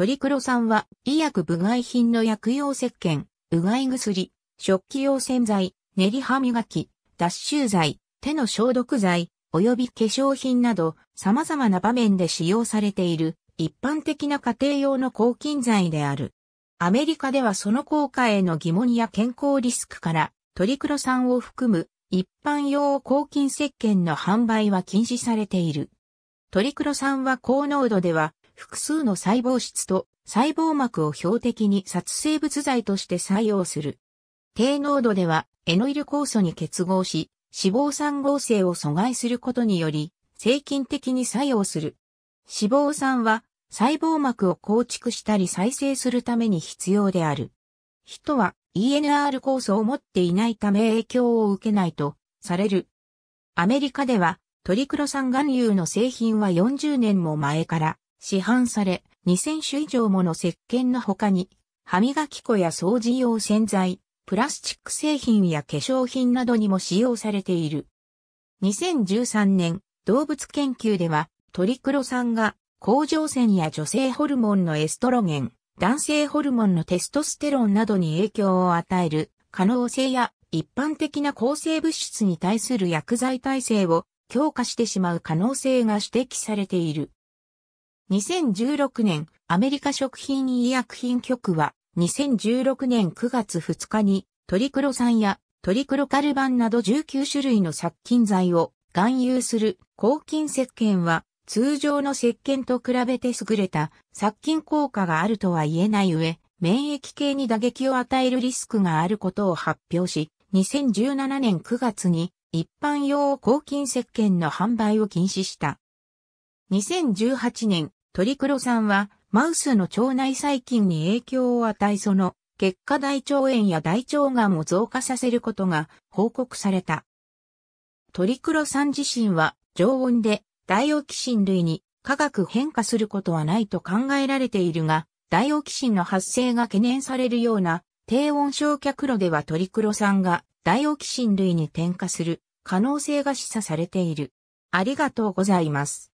トリクロ酸は、医薬部外品の薬用石鹸、うがい薬、食器用洗剤、練り歯磨き、脱臭剤、手の消毒剤、及び化粧品など、様々な場面で使用されている、一般的な家庭用の抗菌剤である。アメリカではその効果への疑問や健康リスクから、トリクロ酸を含む一般用抗菌石鹸の販売は禁止されている。トリクロ酸は高濃度では複数の細胞質と細胞膜を標的に殺生物剤として採用する。低濃度ではエノイル酵素に結合し、脂肪酸合成を阻害することにより、精菌的に作用する。脂肪酸は細胞膜を構築したり再生するために必要である。人は ENR 酵素を持っていないため影響を受けないとされる。アメリカではトリクロ酸含有の製品は40年も前から市販され、2000種以上もの石鹸の他に、歯磨き粉や掃除用洗剤、プラスチック製品や化粧品などにも使用されている。2013年、動物研究では、トリクロ酸が、甲状腺や女性ホルモンのエストロゲン、男性ホルモンのテストステロンなどに影響を与える可能性や一般的な抗生物質に対する薬剤耐性を強化してしまう可能性が指摘されている。2016年、アメリカ食品医薬品局は、2016年9月2日に、トリクロ酸やトリクロカルバンなど19種類の殺菌剤を含有する抗菌石鹸は、通常の石鹸と比べて優れた殺菌効果があるとは言えない上、免疫系に打撃を与えるリスクがあることを発表し、2017年9月に一般用抗菌石鹸の販売を禁止した。2018年トリクロさんは、マウスの腸内細菌に影響を与えその、結果大腸炎や大腸がんを増加させることが報告された。トリクロさん自身は常温でダイオキシン類に化学変化することはないと考えられているが、ダイオキシンの発生が懸念されるような低温焼却炉ではトリクロ酸がダイオキシン類に添加する可能性が示唆されている。ありがとうございます。